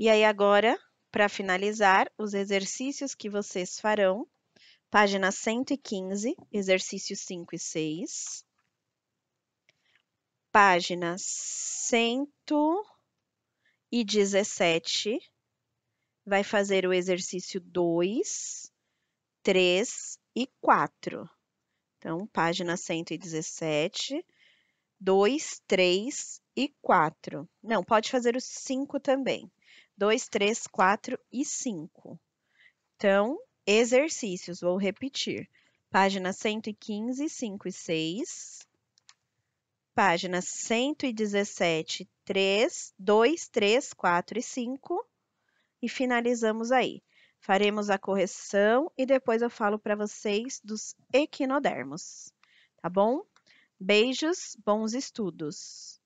E aí, agora, para finalizar, os exercícios que vocês farão. Página 115, exercícios 5 e 6. Página 117, vai fazer o exercício 2, 3 e 4. Então, página 117, 2, 3 e 4. Não, pode fazer os 5 também. 2, 3, 4 e 5. Então, exercícios, vou repetir. Página 115, 5 e 6. Página 117, 3, 2, 3, 4 e 5. E finalizamos aí. Faremos a correção e depois eu falo para vocês dos equinodermos, tá bom? Beijos, bons estudos!